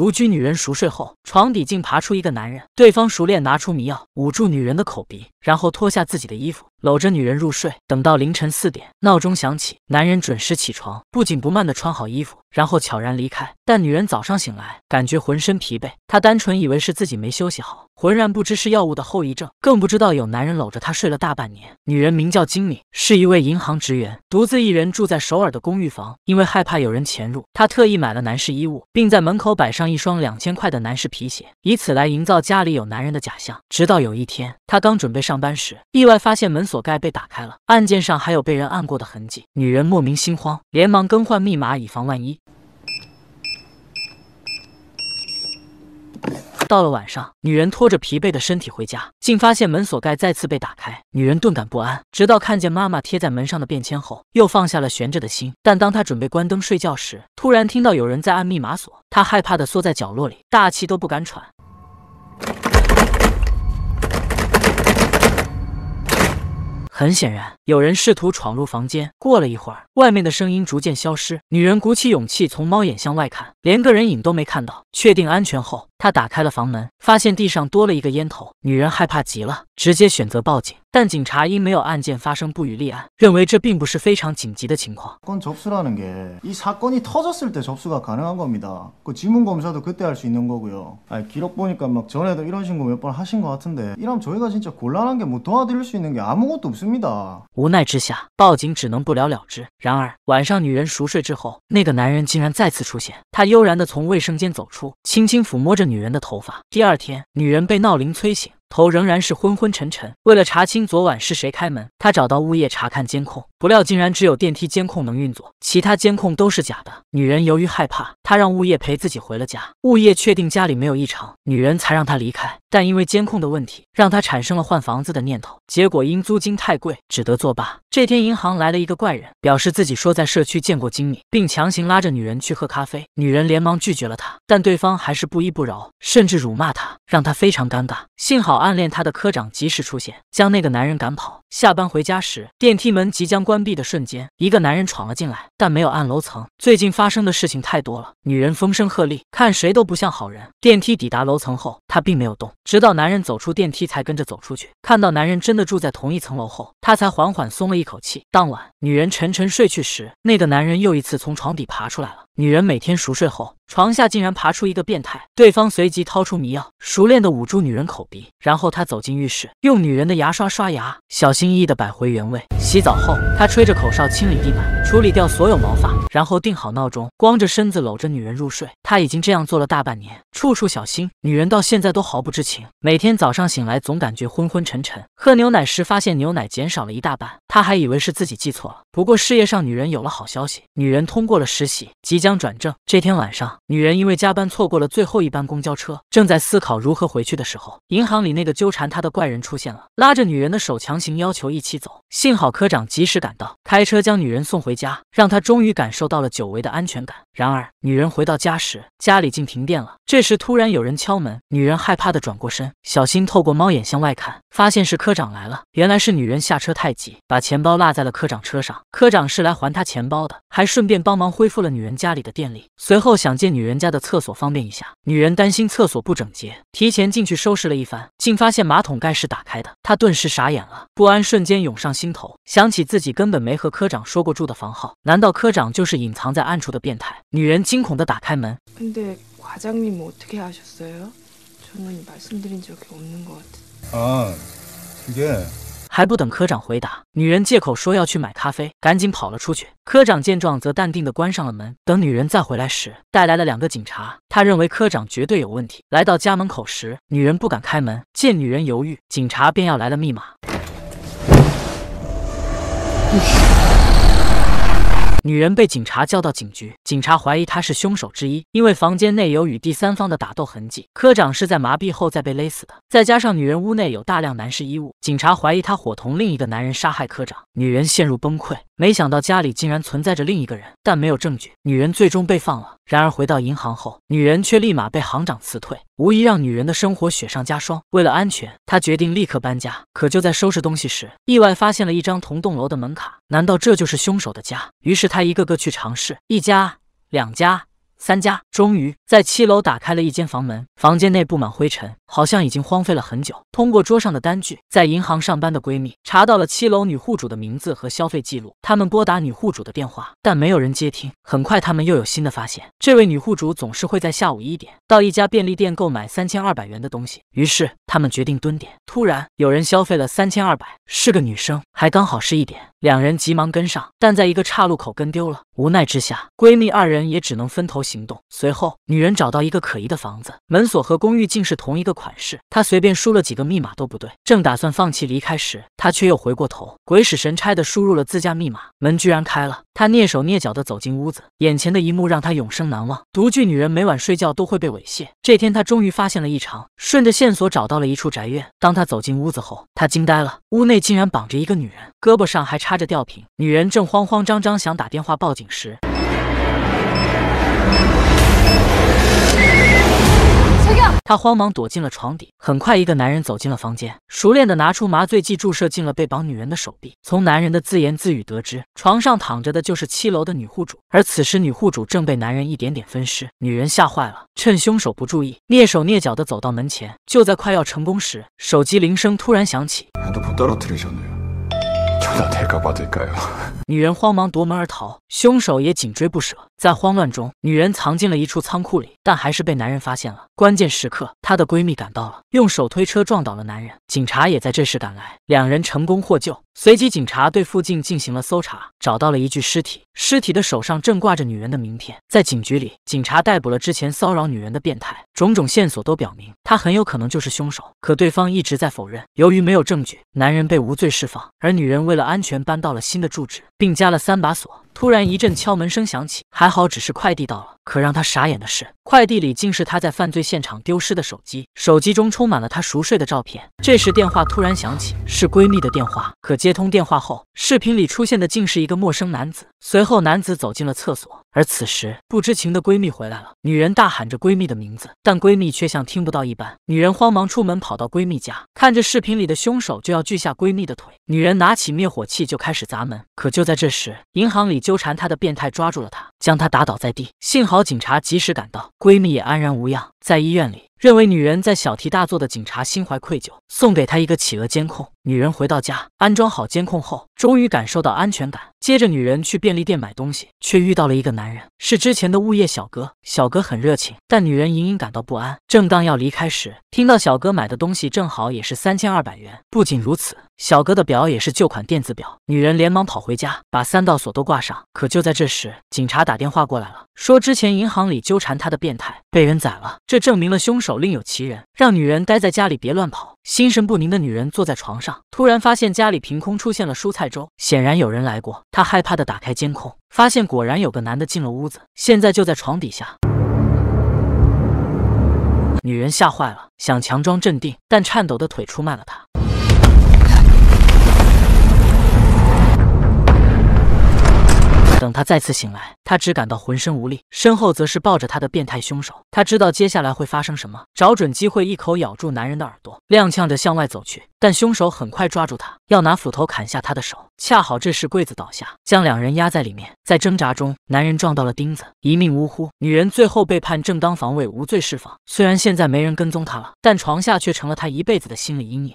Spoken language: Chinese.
独居女人熟睡后，床底竟爬出一个男人。对方熟练拿出迷药，捂住女人的口鼻，然后脱下自己的衣服。搂着女人入睡，等到凌晨四点，闹钟响起，男人准时起床，不紧不慢地穿好衣服，然后悄然离开。但女人早上醒来，感觉浑身疲惫，她单纯以为是自己没休息好，浑然不知是药物的后遗症，更不知道有男人搂着她睡了大半年。女人名叫金敏，是一位银行职员，独自一人住在首尔的公寓房。因为害怕有人潜入，她特意买了男士衣物，并在门口摆上一双两千块的男士皮鞋，以此来营造家里有男人的假象。直到有一天，她刚准备上班时，意外发现门。锁盖被打开了，按键上还有被人按过的痕迹。女人莫名心慌，连忙更换密码以防万一。到了晚上，女人拖着疲惫的身体回家，竟发现门锁盖再次被打开。女人顿感不安，直到看见妈妈贴在门上的便签后，又放下了悬着的心。但当她准备关灯睡觉时，突然听到有人在按密码锁，她害怕的缩在角落里，大气都不敢喘。很显然，有人试图闯入房间。过了一会儿，外面的声音逐渐消失。女人鼓起勇气从猫眼向外看，连个人影都没看到。确定安全后。他打开了房门，发现地上多了一个烟头，女人害怕极了，直接选择报警。但警察因没有案件发生不予立案，认为这并不是非常紧急的情况。无无奈之下，报警只能不了了之。然而，晚上女人熟睡之后，那个男人竟然再次出现。他悠然地从卫生间走出，轻轻抚摸着。女人的头发。第二天，女人被闹铃催醒，头仍然是昏昏沉沉。为了查清昨晚是谁开门，她找到物业查看监控。不料，竟然只有电梯监控能运作，其他监控都是假的。女人由于害怕，她让物业陪自己回了家。物业确定家里没有异常，女人才让她离开。但因为监控的问题，让她产生了换房子的念头。结果因租金太贵，只得作罢。这天，银行来了一个怪人，表示自己说在社区见过经理，并强行拉着女人去喝咖啡。女人连忙拒绝了他，但对方还是不依不饶，甚至辱骂她，让她非常尴尬。幸好暗恋她的科长及时出现，将那个男人赶跑。下班回家时，电梯门即将关闭的瞬间，一个男人闯了进来，但没有按楼层。最近发生的事情太多了，女人风声鹤唳，看谁都不像好人。电梯抵达楼层后，她并没有动，直到男人走出电梯才跟着走出去。看到男人真的住在同一层楼后，她才缓缓松了一口气。当晚，女人沉沉睡去时，那个男人又一次从床底爬出来了。女人每天熟睡后。床下竟然爬出一个变态，对方随即掏出迷药，熟练的捂住女人口鼻，然后他走进浴室，用女人的牙刷刷牙，小心翼翼的摆回原位。洗澡后，他吹着口哨清理地板，处理掉所有毛发，然后定好闹钟，光着身子搂着女人入睡。他已经这样做了大半年，处处小心，女人到现在都毫不知情。每天早上醒来，总感觉昏昏沉沉。喝牛奶时发现牛奶减少了一大半，他还以为是自己记错了。不过事业上，女人有了好消息，女人通过了实习，即将转正。这天晚上。女人因为加班错过了最后一班公交车，正在思考如何回去的时候，银行里那个纠缠她的怪人出现了，拉着女人的手，强行要求一起走。幸好科长及时赶到，开车将女人送回家，让她终于感受到了久违的安全感。然而，女人回到家时，家里竟停电了。这时，突然有人敲门，女人害怕的转过身，小心透过猫眼向外看，发现是科长来了。原来是女人下车太急，把钱包落在了科长车上。科长是来还她钱包的，还顺便帮忙恢复了女人家里的电力。随后想借女人家的厕所方便一下，女人担心厕所不整洁，提前进去收拾了一番，竟发现马桶盖是打开的，她顿时傻眼了，不安瞬间涌上心。心头想起自己根本没和科长说过住的房号，难道科长就是隐藏在暗处的变态？女人惊恐地打开门。还不等科长回答，女人借口说要去买咖啡，赶紧跑了出去。科长见状则淡定地关上了门。等女人再回来时，带来了两个警察。他认为科长绝对有问题。来到家门口时，女人不敢开门。见女人犹豫，警察便要来了密码。女人被警察叫到警局，警察怀疑她是凶手之一，因为房间内有与第三方的打斗痕迹。科长是在麻痹后再被勒死的，再加上女人屋内有大量男士衣物，警察怀疑她伙同另一个男人杀害科长。女人陷入崩溃。没想到家里竟然存在着另一个人，但没有证据，女人最终被放了。然而回到银行后，女人却立马被行长辞退，无疑让女人的生活雪上加霜。为了安全，她决定立刻搬家。可就在收拾东西时，意外发现了一张同栋楼的门卡。难道这就是凶手的家？于是他一个个去尝试，一家、两家。三家终于在七楼打开了一间房门，房间内布满灰尘，好像已经荒废了很久。通过桌上的单据，在银行上班的闺蜜查到了七楼女户主的名字和消费记录。他们拨打女户主的电话，但没有人接听。很快，他们又有新的发现：这位女户主总是会在下午一点到一家便利店购买三千二百元的东西。于是，他们决定蹲点。突然，有人消费了三千二百，是个女生，还刚好是一点。两人急忙跟上，但在一个岔路口跟丢了。无奈之下，闺蜜二人也只能分头行动。随后，女人找到一个可疑的房子，门锁和公寓竟是同一个款式。她随便输了几个密码都不对，正打算放弃离开时，她却又回过头，鬼使神差的输入了自家密码，门居然开了。她蹑手蹑脚的走进屋子，眼前的一幕让她永生难忘。独居女人每晚睡觉都会被猥亵，这天她终于发现了异常，顺着线索找到了一处宅院。当她走进屋子后，她惊呆了，屋内竟然绑着一个女人，胳膊上还缠。插着吊瓶，女人正慌慌张张想打电话报警时，她慌忙躲进了床底。很快，一个男人走进了房间，熟练的拿出麻醉剂注射进了被绑女人的手臂。从男人的自言自语得知，床上躺着的就是七楼的女户主。而此时，女户主正被男人一点点分尸。女人吓坏了，趁凶手不注意，蹑手蹑脚的走到门前。就在快要成功时，手机铃声突然响起。女人慌忙夺门而逃，凶手也紧追不舍。在慌乱中，女人藏进了一处仓库里，但还是被男人发现了。关键时刻，她的闺蜜赶到了，用手推车撞倒了男人。警察也在这时赶来，两人成功获救。随即，警察对附近进行了搜查，找到了一具尸体，尸体的手上正挂着女人的名片。在警局里，警察逮捕了之前骚扰女人的变态，种种线索都表明他很有可能就是凶手。可对方一直在否认。由于没有证据，男人被无罪释放，而女人为了安全搬到了新的住址。并加了三把锁。突然一阵敲门声响起，还好只是快递到了。可让他傻眼的是，快递里竟是他在犯罪现场丢失的手机，手机中充满了他熟睡的照片。这时电话突然响起，是闺蜜的电话。可接通电话后，视频里出现的竟是一个陌生男子。随后男子走进了厕所。而此时，不知情的闺蜜回来了，女人大喊着闺蜜的名字，但闺蜜却像听不到一般。女人慌忙出门，跑到闺蜜家，看着视频里的凶手就要锯下闺蜜的腿，女人拿起灭火器就开始砸门。可就在这时，银行里纠缠她的变态抓住了她，将她打倒在地。幸好警察及时赶到，闺蜜也安然无恙。在医院里，认为女人在小题大做的警察心怀愧疚，送给她一个企鹅监控。女人回到家，安装好监控后，终于感受到安全感。接着，女人去便利店买东西，却遇到了一个男人，是之前的物业小哥。小哥很热情，但女人隐隐感到不安。正当要离开时，听到小哥买的东西正好也是三千二百元。不仅如此。小哥的表也是旧款电子表，女人连忙跑回家，把三道锁都挂上。可就在这时，警察打电话过来了，说之前银行里纠缠他的变态被人宰了，这证明了凶手另有其人，让女人待在家里别乱跑。心神不宁的女人坐在床上，突然发现家里凭空出现了蔬菜粥，显然有人来过。她害怕的打开监控，发现果然有个男的进了屋子，现在就在床底下。女人吓坏了，想强装镇定，但颤抖的腿出卖了她。等他再次醒来，他只感到浑身无力，身后则是抱着他的变态凶手。他知道接下来会发生什么，找准机会一口咬住男人的耳朵，踉跄着向外走去。但凶手很快抓住他，要拿斧头砍下他的手。恰好这时柜子倒下，将两人压在里面。在挣扎中，男人撞到了钉子，一命呜呼。女人最后被判正当防卫，无罪释放。虽然现在没人跟踪她了，但床下却成了她一辈子的心理阴影。